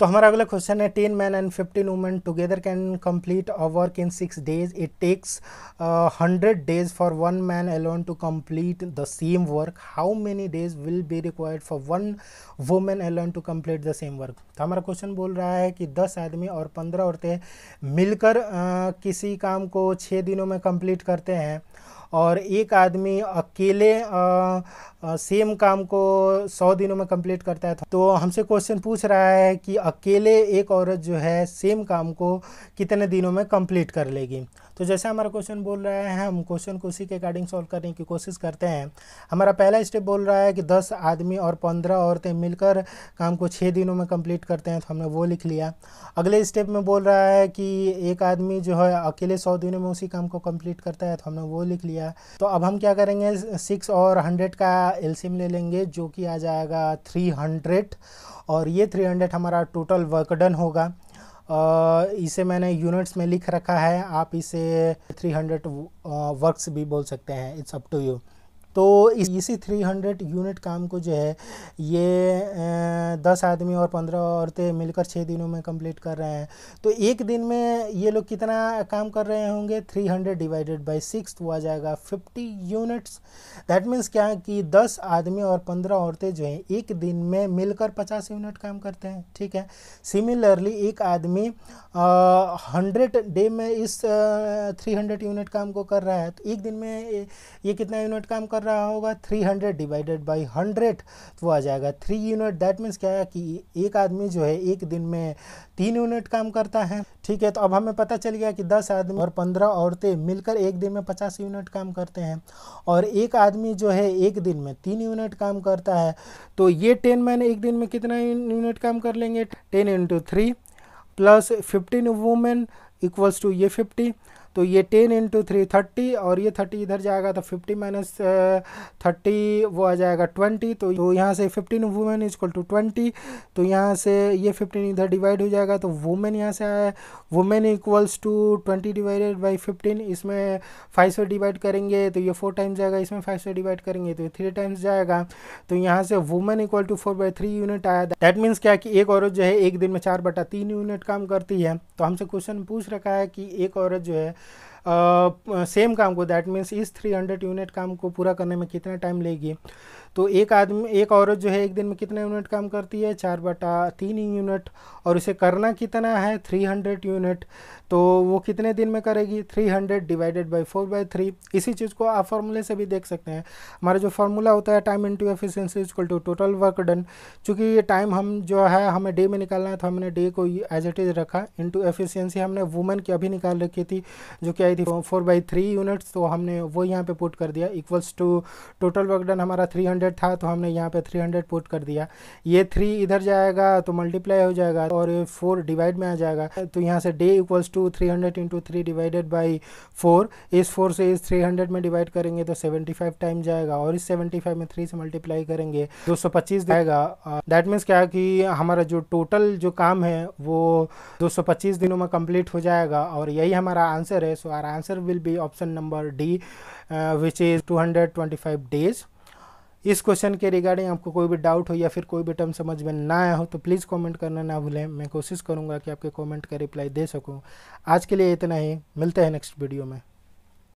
तो हमारा अगला क्वेश्चन है ten man and fifteen women together can complete a work in six days it takes hundred days for one man alone to complete the same work how many days will be required for one women alone to complete the same work तो हमारा question बोल रहा है कि दस आदमी और पंद्रह औरतें मिलकर uh, किसी काम को छः दिनों में कंप्लीट करते हैं और एक आदमी अकेले आ, आ, सेम काम को सौ दिनों में कंप्लीट करता है तो हमसे क्वेश्चन पूछ रहा है कि अकेले एक औरत जो है सेम काम को कितने दिनों में कंप्लीट कर लेगी तो जैसे हमारा क्वेश्चन बोल रहा है हम क्वेश्चन को उसी के अकॉर्डिंग सॉल्व करने की कोशिश करते हैं हमारा पहला स्टेप बोल रहा है कि दस आदमी और पंद्रह औरतें मिलकर काम को छः दिनों में कंप्लीट करते हैं तो हमने वो लिख लिया अगले स्टेप में बोल रहा है कि एक आदमी जो है अकेले सौ दिनों में उसी काम को कम्प्लीट करता है तो हमने वो लिख लिया तो अब हम क्या करेंगे सिक्स और हंड्रेड का एल ले लेंगे जो कि आ जाएगा थ्री हंड्रेड और ये थ्री हंड्रेड हमारा टोटल वर्कडन होगा इसे मैंने यूनिट्स में लिख रखा है आप इसे 300 वर्क्स भी बोल सकते हैं इट्स अप टू यू तो इसी 300 यूनिट काम को जो है ये दस आदमी और पंद्रह औरतें मिलकर छः दिनों में कंप्लीट कर रहे हैं तो एक दिन में ये लोग कितना काम कर रहे होंगे 300 डिवाइडेड बाई सिक्स हुआ जाएगा 50 यूनिट्स दैट मीन्स क्या कि 10 आदमी और 15 औरतें जो हैं एक दिन में मिलकर 50 यूनिट काम करते हैं ठीक है सिमिलरली एक आदमी हंड्रेड डे में इस थ्री हंड्रेड यूनिट काम को कर रहा है तो एक दिन में ये कितना यूनिट काम कर कर रहा होगा 300 हंड्रेड डिवाइडेड बाई हंड्रेड तो आ जाएगा थ्री यूनिट दैट मीन्स क्या है कि एक आदमी जो है एक दिन में तीन यूनिट काम करता है ठीक है तो अब हमें पता चल गया कि दस आदमी और पंद्रह औरतें मिलकर एक दिन में पचास यूनिट काम करते हैं और एक आदमी जो है एक दिन में तीन यूनिट काम करता है तो ये टेन मैन एक दिन में कितना यूनिट काम कर लेंगे ten into three plus fifteen women equals to ये फिफ्टी तो ये टेन इंटू थ्री थर्टी और ये थर्टी इधर जाएगा तो फिफ्टी माइनस थर्टी वो आ जाएगा ट्वेंटी तो तो यहाँ से fifteen women equal to twenty तो यहाँ से ये फिफ्टीन इधर डिवाइड हो जाएगा तो वुमेन यहाँ से आया women equals to twenty divided by fifteen इसमें फाइव से डिवाइड करेंगे तो ये फोर टाइम्स जाएगा इसमें फाइव से डिवाइड करेंगे तो थ्री टाइम्स जाएगा तो यहाँ से women equal to four by three unit आया दैट मीन्स क्या कि एक औरत जो है एक दिन में चार बटा तीन यूनिट काम करती है तो हमसे क्वेश्चन पूछ रखा है कि एक औरत जो है सेम काम को दैट मीन्स इस 300 यूनिट काम को पूरा करने में कितना टाइम लेगी तो एक आदमी एक औरत जो है एक दिन में कितना यूनिट काम करती है चार बटा तीन यूनिट और उसे करना कितना है 300 यूनिट तो वो कितने दिन में करेगी 300 divided by four by three इसी चीज़ को आप फॉर्मूले से भी देख सकते हैं हमारा जो फॉर्मूला होता है time into efficiency equal to total work done चूँकि ये टाइम हम जो है हमें डे में निकालना है तो हमने डे को एज इट इज़ रखा इंटू एफिशियंसी हमने वुमेन की अभी निकाल रखी थी जो कि आई थी फोर बाई थ्री यूनिट्स तो हमने वो यहाँ पे पुट कर दिया equals to total work done हमारा 300 था तो हमने यहाँ पे 300 पुट कर दिया ये थ्री इधर जाएगा तो मल्टीप्लाई हो जाएगा और ये फोर डिवाइड में आ जाएगा तो यहाँ से day equals to three hundred into three divided by four इस फोर से इस थ्री हंड्रेड में डिवाइड करेंगे तो सेवेंटी फाइव टाइम जाएगा और इस सेवेंटी फाइव में थ्री से मल्टीप्लाई करेंगे तो दो सौ पच्चीस जाएगा दैट मीन्स क्या कि हमारा जो टोटल जो काम है वो दो सौ पच्चीस दिनों में कंप्लीट हो जाएगा और यही हमारा आंसर है so our answer will be option number D uh, which is 225 days इस क्वेश्चन के रिगार्डिंग आपको कोई भी डाउट हो या फिर कोई भी टर्म समझ में ना आया हो तो प्लीज़ कमेंट करना ना भूलें मैं कोशिश करूंगा कि आपके कमेंट का रिप्लाई दे सकूं आज के लिए इतना ही मिलते हैं नेक्स्ट वीडियो में